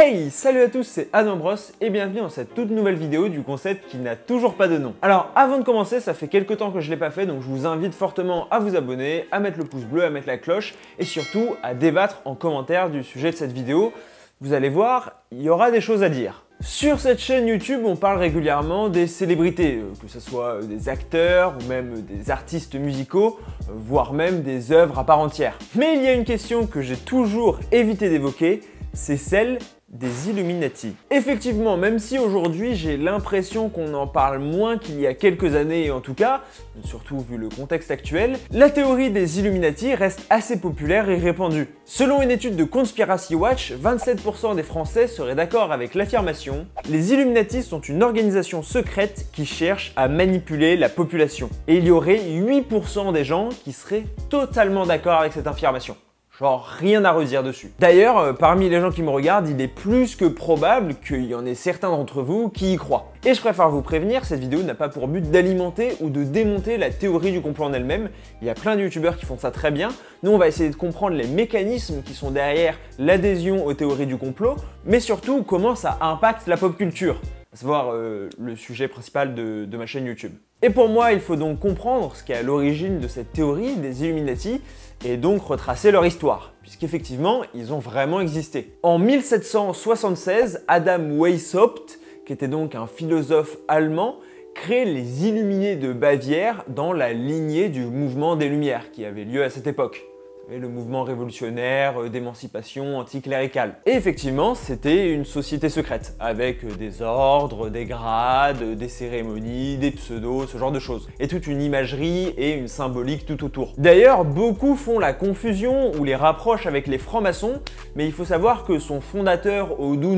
Hey Salut à tous, c'est Adam Bros et bienvenue dans cette toute nouvelle vidéo du concept qui n'a toujours pas de nom. Alors avant de commencer, ça fait quelques temps que je l'ai pas fait, donc je vous invite fortement à vous abonner, à mettre le pouce bleu, à mettre la cloche et surtout à débattre en commentaire du sujet de cette vidéo. Vous allez voir, il y aura des choses à dire. Sur cette chaîne YouTube, on parle régulièrement des célébrités, euh, que ce soit euh, des acteurs ou même euh, des artistes musicaux, voire même des œuvres à part entière. Mais il y a une question que j'ai toujours évité d'évoquer, c'est celle des Illuminati. Effectivement, même si aujourd'hui j'ai l'impression qu'on en parle moins qu'il y a quelques années et en tout cas, surtout vu le contexte actuel, la théorie des Illuminati reste assez populaire et répandue. Selon une étude de Conspiracy Watch, 27% des Français seraient d'accord avec l'affirmation Les Illuminati sont une organisation secrète qui cherche à manipuler la population. Et il y aurait 8% des gens qui seraient totalement d'accord avec cette affirmation. Genre rien à redire dessus. D'ailleurs, euh, parmi les gens qui me regardent, il est plus que probable qu'il y en ait certains d'entre vous qui y croient. Et je préfère vous prévenir, cette vidéo n'a pas pour but d'alimenter ou de démonter la théorie du complot en elle-même. Il y a plein de youtubeurs qui font ça très bien. Nous, on va essayer de comprendre les mécanismes qui sont derrière l'adhésion aux théories du complot, mais surtout comment ça impacte la pop culture, à savoir euh, le sujet principal de, de ma chaîne YouTube. Et pour moi, il faut donc comprendre ce qui est à l'origine de cette théorie des Illuminati et donc retracer leur histoire, puisqu'effectivement, ils ont vraiment existé. En 1776, Adam Weishaupt, qui était donc un philosophe allemand, crée les Illuminés de Bavière dans la lignée du mouvement des Lumières qui avait lieu à cette époque et le mouvement révolutionnaire euh, d'émancipation anticléricale. Et effectivement, c'était une société secrète, avec euh, des ordres, des grades, euh, des cérémonies, des pseudos, ce genre de choses. Et toute une imagerie et une symbolique tout autour. D'ailleurs, beaucoup font la confusion ou les rapprochent avec les francs-maçons, mais il faut savoir que son fondateur, au doux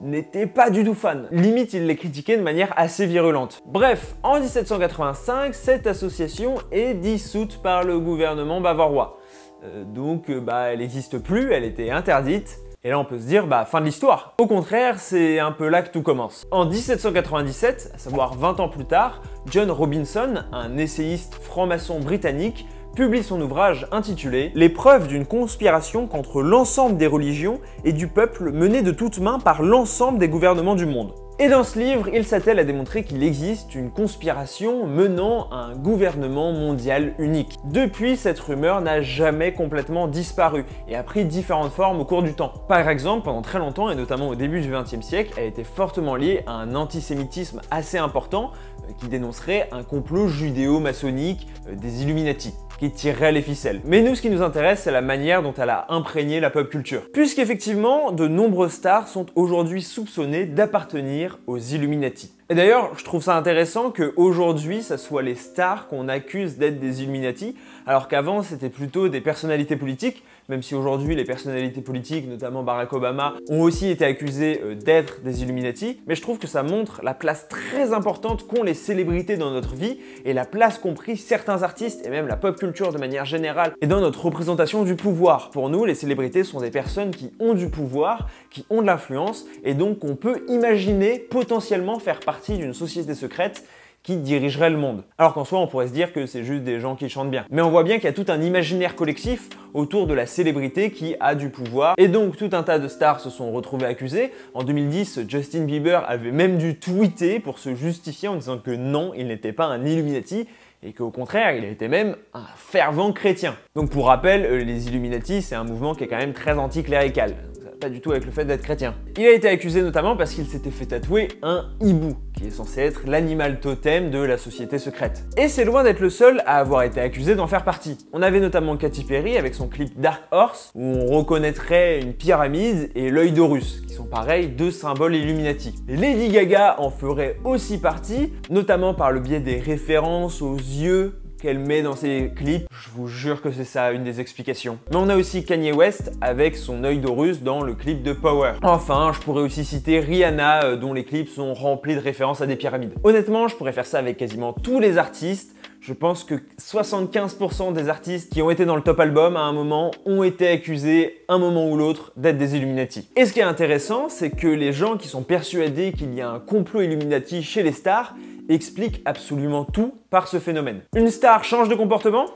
n'était pas du tout fan. Limite, il les critiquait de manière assez virulente. Bref, en 1785, cette association est dissoute par le gouvernement bavarois. Euh, donc euh, bah, elle n'existe plus, elle était interdite. Et là, on peut se dire, bah, fin de l'histoire. Au contraire, c'est un peu là que tout commence. En 1797, à savoir 20 ans plus tard, John Robinson, un essayiste franc-maçon britannique, publie son ouvrage intitulé L'épreuve d'une conspiration contre l'ensemble des religions et du peuple menée de toutes mains par l'ensemble des gouvernements du monde. Et dans ce livre, il s'attelle à démontrer qu'il existe une conspiration menant à un gouvernement mondial unique. Depuis, cette rumeur n'a jamais complètement disparu et a pris différentes formes au cours du temps. Par exemple, pendant très longtemps, et notamment au début du XXe siècle, elle était fortement liée à un antisémitisme assez important euh, qui dénoncerait un complot judéo-maçonnique euh, des Illuminati qui tirerait les ficelles. Mais nous, ce qui nous intéresse, c'est la manière dont elle a imprégné la pop culture. Puisqu'effectivement, de nombreuses stars sont aujourd'hui soupçonnées d'appartenir aux Illuminati. Et d'ailleurs, je trouve ça intéressant qu'aujourd'hui, ça soit les stars qu'on accuse d'être des Illuminati, alors qu'avant, c'était plutôt des personnalités politiques même si aujourd'hui les personnalités politiques, notamment Barack Obama, ont aussi été accusées euh, d'être des Illuminati, mais je trouve que ça montre la place très importante qu'ont les célébrités dans notre vie et la place qu'ont pris certains artistes et même la pop culture de manière générale et dans notre représentation du pouvoir. Pour nous, les célébrités sont des personnes qui ont du pouvoir, qui ont de l'influence et donc on peut imaginer potentiellement faire partie d'une société secrète qui dirigerait le monde. Alors qu'en soi, on pourrait se dire que c'est juste des gens qui chantent bien. Mais on voit bien qu'il y a tout un imaginaire collectif autour de la célébrité qui a du pouvoir. Et donc, tout un tas de stars se sont retrouvés accusés En 2010, Justin Bieber avait même dû tweeter pour se justifier en disant que non, il n'était pas un Illuminati et qu'au contraire, il était même un fervent chrétien. Donc pour rappel, euh, les Illuminati, c'est un mouvement qui est quand même très anticlérical pas du tout avec le fait d'être chrétien. Il a été accusé notamment parce qu'il s'était fait tatouer un hibou, qui est censé être l'animal totem de la société secrète. Et c'est loin d'être le seul à avoir été accusé d'en faire partie. On avait notamment Katy Perry avec son clip Dark Horse, où on reconnaîtrait une pyramide et l'œil d'Horus, qui sont pareils deux symboles illuminatiques. Lady Gaga en ferait aussi partie, notamment par le biais des références aux yeux qu'elle met dans ses clips. Je vous jure que c'est ça une des explications. Mais on a aussi Kanye West avec son œil d'Horus dans le clip de Power. Enfin, je pourrais aussi citer Rihanna euh, dont les clips sont remplis de références à des pyramides. Honnêtement, je pourrais faire ça avec quasiment tous les artistes. Je pense que 75% des artistes qui ont été dans le top album à un moment ont été accusés, un moment ou l'autre, d'être des Illuminati. Et ce qui est intéressant, c'est que les gens qui sont persuadés qu'il y a un complot Illuminati chez les stars, explique absolument tout par ce phénomène. Une star change de comportement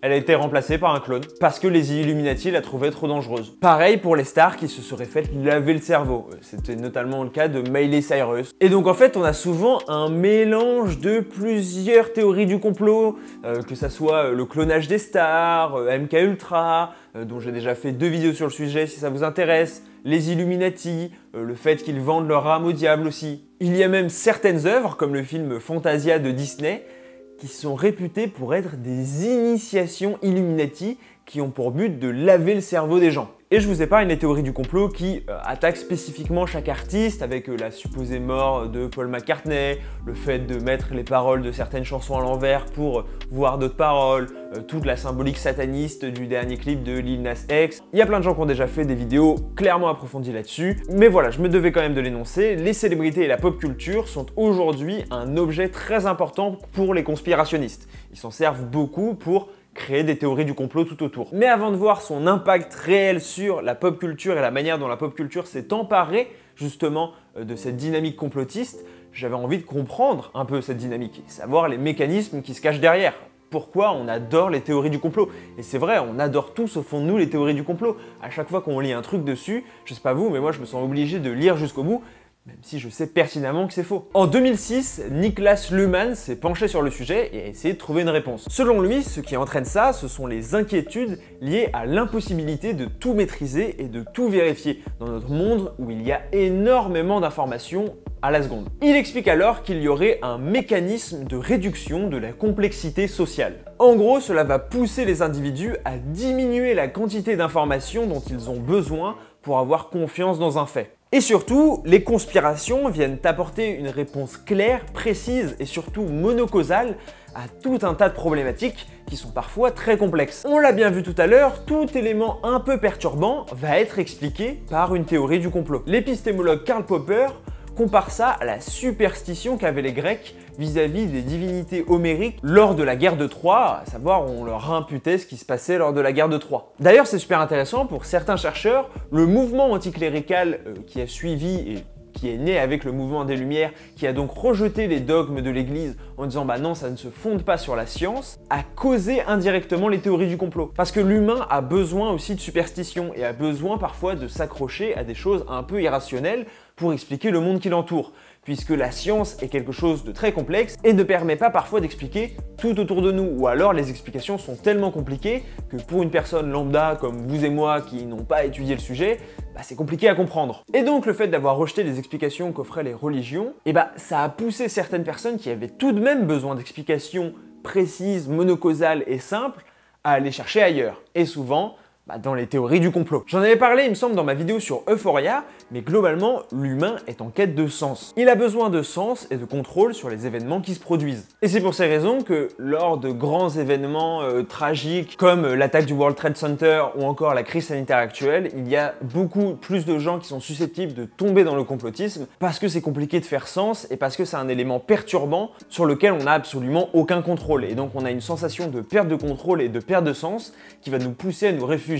elle a été remplacée par un clone parce que les Illuminati la trouvaient trop dangereuse. Pareil pour les stars qui se seraient faites laver le cerveau. Euh, c'était notamment le cas de Miley Cyrus. Et donc en fait, on a souvent un mélange de plusieurs théories du complot, euh, que ça soit euh, le clonage des stars, MK Ultra, dont j'ai déjà fait deux vidéos sur le sujet si ça vous intéresse, les Illuminati, euh, le fait qu'ils vendent leur âme au diable aussi. Il y a même certaines œuvres, comme le film Fantasia de Disney, qui sont réputées pour être des initiations Illuminati qui ont pour but de laver le cerveau des gens. Et je vous parlé les théories du complot qui attaque euh, attaquent spécifiquement chaque artiste avec euh, la supposée mort de Paul McCartney, le fait de mettre les paroles de certaines chansons à l'envers pour euh, voir d'autres paroles, toute la symbolique sataniste du dernier clip de Lil Nas X. Il y a plein de gens qui ont déjà fait des vidéos clairement approfondies là-dessus, mais voilà, je me devais quand même de l'énoncer, les célébrités et la pop culture sont aujourd'hui un objet très important pour les conspirationnistes. Ils s'en servent beaucoup pour créer des théories du complot tout autour. Mais avant de voir son impact réel sur la pop culture et la manière dont la pop culture s'est emparée justement euh, de cette dynamique complotiste, j'avais envie de comprendre un peu cette dynamique, savoir les mécanismes qui se cachent derrière. Pourquoi on adore les théories du complot Et c'est vrai, on adore tous au fond de nous les théories du complot. À chaque fois qu'on lit un truc dessus, je sais pas vous, mais moi je me sens obligé de lire jusqu'au bout même si je sais pertinemment que c'est faux. En 2006, Niklas Luhmann s'est penché sur le sujet et a essayé de trouver une réponse. Selon lui, ce qui entraîne ça, ce sont les inquiétudes liées à l'impossibilité de tout maîtriser et de tout vérifier dans notre monde où il y a énormément d'informations à la seconde. Il explique alors qu'il y aurait un mécanisme de réduction de la complexité sociale. En gros, cela va pousser les individus à diminuer la quantité d'informations dont ils ont besoin pour avoir confiance dans un fait. Et surtout, les conspirations viennent apporter une réponse claire, précise et surtout monocausale à tout un tas de problématiques qui sont parfois très complexes. On l'a bien vu tout à l'heure, tout élément un peu perturbant va être expliqué par une théorie du complot. L'épistémologue Karl Popper compare ça à la superstition qu'avaient les Grecs vis-à-vis des divinités homériques lors de la guerre de Troie, à savoir on leur imputait ce qui se passait lors de la guerre de Troie. D'ailleurs c'est super intéressant, pour certains chercheurs, le mouvement anticlérical euh, qui a suivi et qui est né avec le mouvement des Lumières, qui a donc rejeté les dogmes de l'Église en disant bah non, ça ne se fonde pas sur la science, a causé indirectement les théories du complot. Parce que l'humain a besoin aussi de superstition et a besoin parfois de s'accrocher à des choses un peu irrationnelles pour expliquer le monde qui l'entoure puisque la science est quelque chose de très complexe et ne permet pas parfois d'expliquer tout autour de nous, ou alors les explications sont tellement compliquées que pour une personne lambda comme vous et moi qui n'ont pas étudié le sujet, bah, c'est compliqué à comprendre. Et donc le fait d'avoir rejeté les explications qu'offraient les religions, et eh bah ça a poussé certaines personnes qui avaient tout de même besoin d'explications précises, monocausales et simples à aller chercher ailleurs. Et souvent, bah, dans les théories du complot. J'en avais parlé, il me semble, dans ma vidéo sur Euphoria, mais globalement, l'humain est en quête de sens. Il a besoin de sens et de contrôle sur les événements qui se produisent. Et c'est pour ces raisons que lors de grands événements euh, tragiques comme l'attaque du World Trade Center ou encore la crise sanitaire actuelle, il y a beaucoup plus de gens qui sont susceptibles de tomber dans le complotisme parce que c'est compliqué de faire sens et parce que c'est un élément perturbant sur lequel on n'a absolument aucun contrôle. Et donc on a une sensation de perte de contrôle et de perte de sens qui va nous pousser à nous réfugier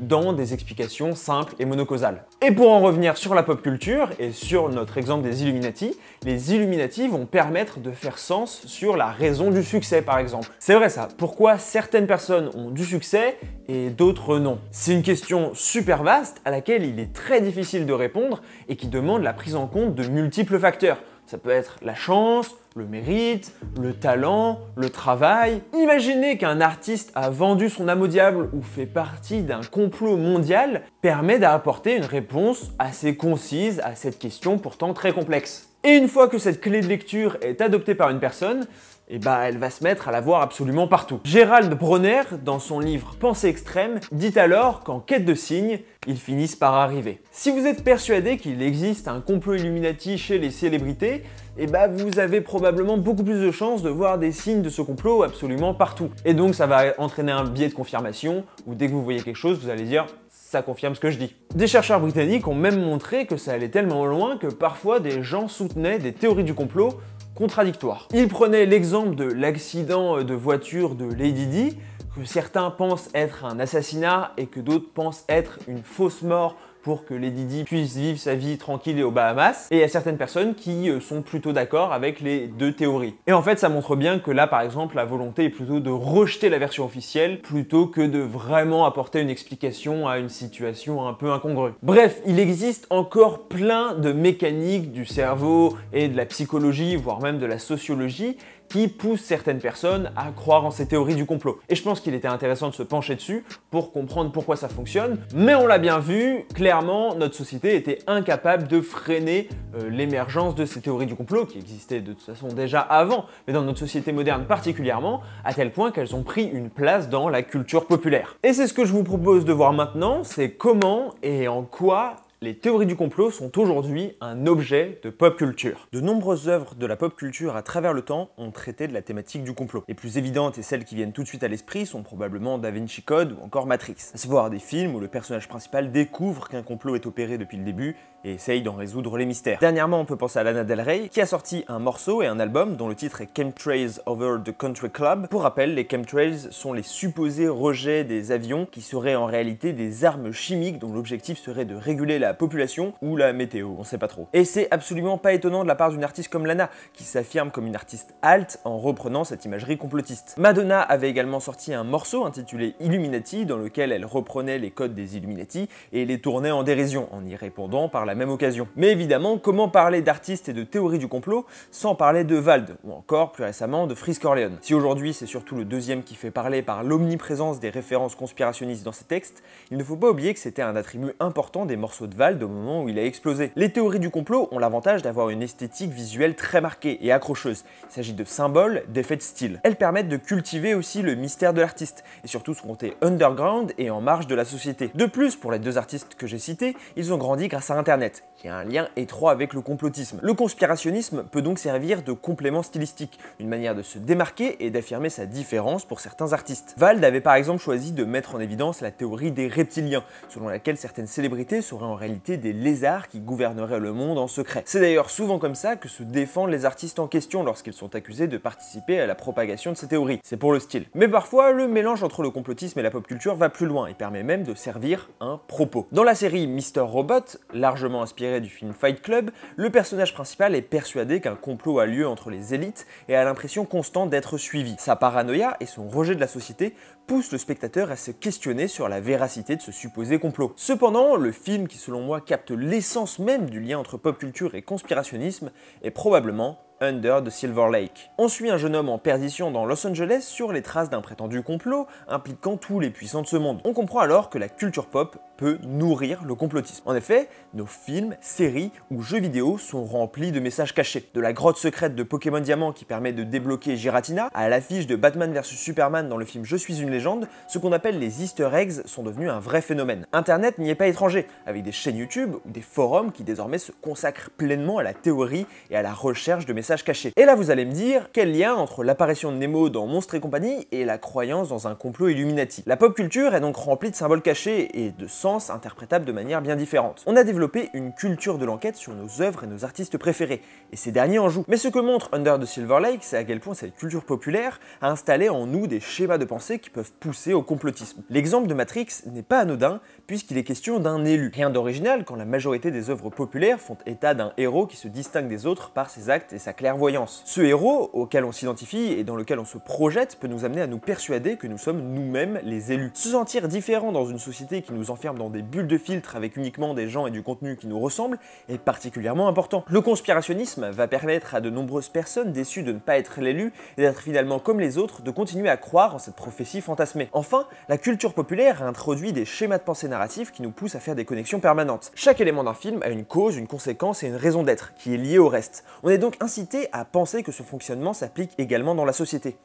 dans des explications simples et monocausales. Et pour en revenir sur la pop culture et sur notre exemple des Illuminati, les Illuminati vont permettre de faire sens sur la raison du succès par exemple. C'est vrai ça, pourquoi certaines personnes ont du succès et d'autres non C'est une question super vaste à laquelle il est très difficile de répondre et qui demande la prise en compte de multiples facteurs ça peut être la chance, le mérite, le talent, le travail. Imaginez qu'un artiste a vendu son âme au diable ou fait partie d'un complot mondial permet d'apporter une réponse assez concise à cette question pourtant très complexe. Et une fois que cette clé de lecture est adoptée par une personne, et eh bah ben, elle va se mettre à la voir absolument partout. Gérald Bronner, dans son livre Pensée extrême, dit alors qu'en quête de signes, ils finissent par arriver. Si vous êtes persuadé qu'il existe un complot Illuminati chez les célébrités, et eh bah ben, vous avez probablement beaucoup plus de chances de voir des signes de ce complot absolument partout. Et donc ça va entraîner un biais de confirmation, où dès que vous voyez quelque chose, vous allez dire ça confirme ce que je dis. Des chercheurs britanniques ont même montré que ça allait tellement loin que parfois des gens soutenaient des théories du complot contradictoire. Il prenait l'exemple de l'accident de voiture de Lady Di, que certains pensent être un assassinat et que d'autres pensent être une fausse mort pour que les Didi puissent vivre sa vie tranquille et aux Bahamas. Et il y a certaines personnes qui euh, sont plutôt d'accord avec les deux théories. Et en fait, ça montre bien que là, par exemple, la volonté est plutôt de rejeter la version officielle plutôt que de vraiment apporter une explication à une situation un peu incongrue. Bref, il existe encore plein de mécaniques du cerveau et de la psychologie, voire même de la sociologie, qui poussent certaines personnes à croire en ces théories du complot. Et je pense qu'il était intéressant de se pencher dessus pour comprendre pourquoi ça fonctionne, mais on l'a bien vu, clairement, notre société était incapable de freiner euh, l'émergence de ces théories du complot qui existaient de toute façon déjà avant, mais dans notre société moderne particulièrement, à tel point qu'elles ont pris une place dans la culture populaire. Et c'est ce que je vous propose de voir maintenant, c'est comment et en quoi les théories du complot sont aujourd'hui un objet de pop culture. De nombreuses œuvres de la pop culture à travers le temps ont traité de la thématique du complot. Les plus évidentes et celles qui viennent tout de suite à l'esprit sont probablement Da Vinci Code ou encore Matrix, à savoir des films où le personnage principal découvre qu'un complot est opéré depuis le début et essaye d'en résoudre les mystères. Dernièrement, on peut penser à Lana Del Rey, qui a sorti un morceau et un album dont le titre est Chemtrails Over the Country Club. Pour rappel, les chemtrails sont les supposés rejets des avions qui seraient en réalité des armes chimiques dont l'objectif serait de réguler la population ou la météo, on sait pas trop. Et c'est absolument pas étonnant de la part d'une artiste comme Lana, qui s'affirme comme une artiste halte en reprenant cette imagerie complotiste. Madonna avait également sorti un morceau intitulé Illuminati, dans lequel elle reprenait les codes des Illuminati et les tournait en dérision, en y répondant par la même occasion. Mais évidemment, comment parler d'artistes et de théorie du complot sans parler de Vald, ou encore plus récemment de Frisk Corleone Si aujourd'hui c'est surtout le deuxième qui fait parler par l'omniprésence des références conspirationnistes dans ses textes, il ne faut pas oublier que c'était un attribut important des morceaux de au moment où il a explosé. Les théories du complot ont l'avantage d'avoir une esthétique visuelle très marquée et accrocheuse. Il s'agit de symboles, d'effets de style. Elles permettent de cultiver aussi le mystère de l'artiste, et surtout son côté underground et en marge de la société. De plus, pour les deux artistes que j'ai cités, ils ont grandi grâce à Internet, qui a un lien étroit avec le complotisme. Le conspirationnisme peut donc servir de complément stylistique, une manière de se démarquer et d'affirmer sa différence pour certains artistes. Vald avait par exemple choisi de mettre en évidence la théorie des reptiliens, selon laquelle certaines célébrités seraient en réalité des lézards qui gouverneraient le monde en secret. C'est d'ailleurs souvent comme ça que se défendent les artistes en question lorsqu'ils sont accusés de participer à la propagation de ces théories. C'est pour le style. Mais parfois, le mélange entre le complotisme et la pop culture va plus loin et permet même de servir un propos. Dans la série Mr. Robot, largement inspirée du film Fight Club, le personnage principal est persuadé qu'un complot a lieu entre les élites et a l'impression constante d'être suivi. Sa paranoïa et son rejet de la société pousse le spectateur à se questionner sur la véracité de ce supposé complot. Cependant, le film qui selon moi capte l'essence même du lien entre pop culture et conspirationnisme est probablement Under de Silver Lake. On suit un jeune homme en perdition dans Los Angeles sur les traces d'un prétendu complot impliquant tous les puissants de ce monde. On comprend alors que la culture pop peut nourrir le complotisme. En effet, nos films, séries ou jeux vidéo sont remplis de messages cachés. De la grotte secrète de Pokémon Diamant qui permet de débloquer Giratina, à l'affiche de Batman vs Superman dans le film Je suis une légende, ce qu'on appelle les easter eggs sont devenus un vrai phénomène. Internet n'y est pas étranger, avec des chaînes YouTube ou des forums qui désormais se consacrent pleinement à la théorie et à la recherche de messages caché. Et là, vous allez me dire, quel lien entre l'apparition de Nemo dans Monstres et compagnie et la croyance dans un complot Illuminati La pop culture est donc remplie de symboles cachés et de sens interprétables de manière bien différente. On a développé une culture de l'enquête sur nos œuvres et nos artistes préférés, et ces derniers en jouent. Mais ce que montre Under the Silver Lake, c'est à quel point cette culture populaire a installé en nous des schémas de pensée qui peuvent pousser au complotisme. L'exemple de Matrix n'est pas anodin, puisqu'il est question d'un élu. Rien d'original quand la majorité des œuvres populaires font état d'un héros qui se distingue des autres par ses actes et sa clairvoyance. Ce héros, auquel on s'identifie et dans lequel on se projette, peut nous amener à nous persuader que nous sommes nous-mêmes les élus. Se sentir différent dans une société qui nous enferme dans des bulles de filtre avec uniquement des gens et du contenu qui nous ressemblent est particulièrement important. Le conspirationnisme va permettre à de nombreuses personnes déçues de ne pas être l'élu et d'être finalement comme les autres de continuer à croire en cette prophétie fantasmée. Enfin, la culture populaire a introduit des schémas de pensée narratifs qui nous poussent à faire des connexions permanentes. Chaque élément d'un film a une cause, une conséquence et une raison d'être qui est liée au reste. On est donc incité à penser que ce fonctionnement s'applique également dans la société.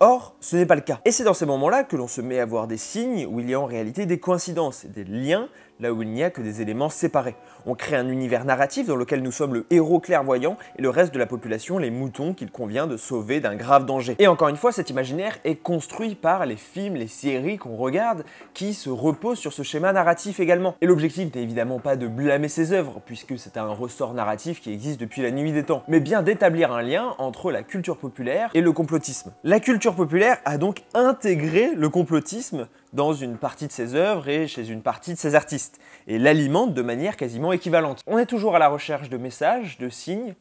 Or, ce n'est pas le cas. Et c'est dans ces moments-là que l'on se met à voir des signes où il y a en réalité des coïncidences, des liens là où il n'y a que des éléments séparés. On crée un univers narratif dans lequel nous sommes le héros clairvoyant et le reste de la population les moutons qu'il convient de sauver d'un grave danger. Et encore une fois, cet imaginaire est construit par les films, les séries qu'on regarde, qui se reposent sur ce schéma narratif également. Et l'objectif n'est évidemment pas de blâmer ces œuvres, puisque c'est un ressort narratif qui existe depuis la nuit des temps, mais bien d'établir un lien entre la culture populaire et le complotisme. La culture populaire a donc intégré le complotisme dans une partie de ses œuvres et chez une partie de ses artistes, et l'alimente de manière quasiment équivalente. On est toujours à la recherche de messages, de signes,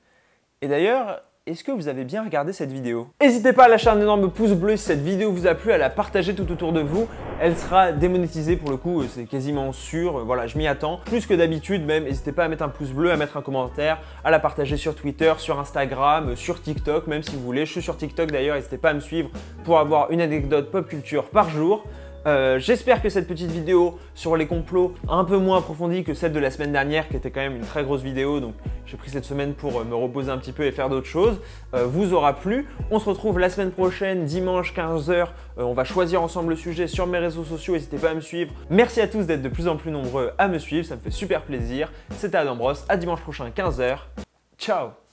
et d'ailleurs, est-ce que vous avez bien regardé cette vidéo N'hésitez pas à lâcher un énorme pouce bleu si cette vidéo vous a plu, à la partager tout autour de vous. Elle sera démonétisée pour le coup, euh, c'est quasiment sûr, euh, voilà, je m'y attends. Plus que d'habitude même, n'hésitez pas à mettre un pouce bleu, à mettre un commentaire, à la partager sur Twitter, sur Instagram, euh, sur TikTok, même si vous voulez. Je suis sur TikTok d'ailleurs, n'hésitez pas à me suivre pour avoir une anecdote pop culture par jour. Euh, j'espère que cette petite vidéo sur les complots un peu moins approfondie que celle de la semaine dernière qui était quand même une très grosse vidéo donc j'ai pris cette semaine pour euh, me reposer un petit peu et faire d'autres choses euh, vous aura plu. On se retrouve la semaine prochaine dimanche 15h. on va choisir ensemble le sujet sur mes réseaux sociaux. N'hésitez pas à me suivre. Merci à tous d'être de plus en plus nombreux à me suivre. Ça me fait super plaisir. C'était Adam Bros. À dimanche prochain 15h. Ciao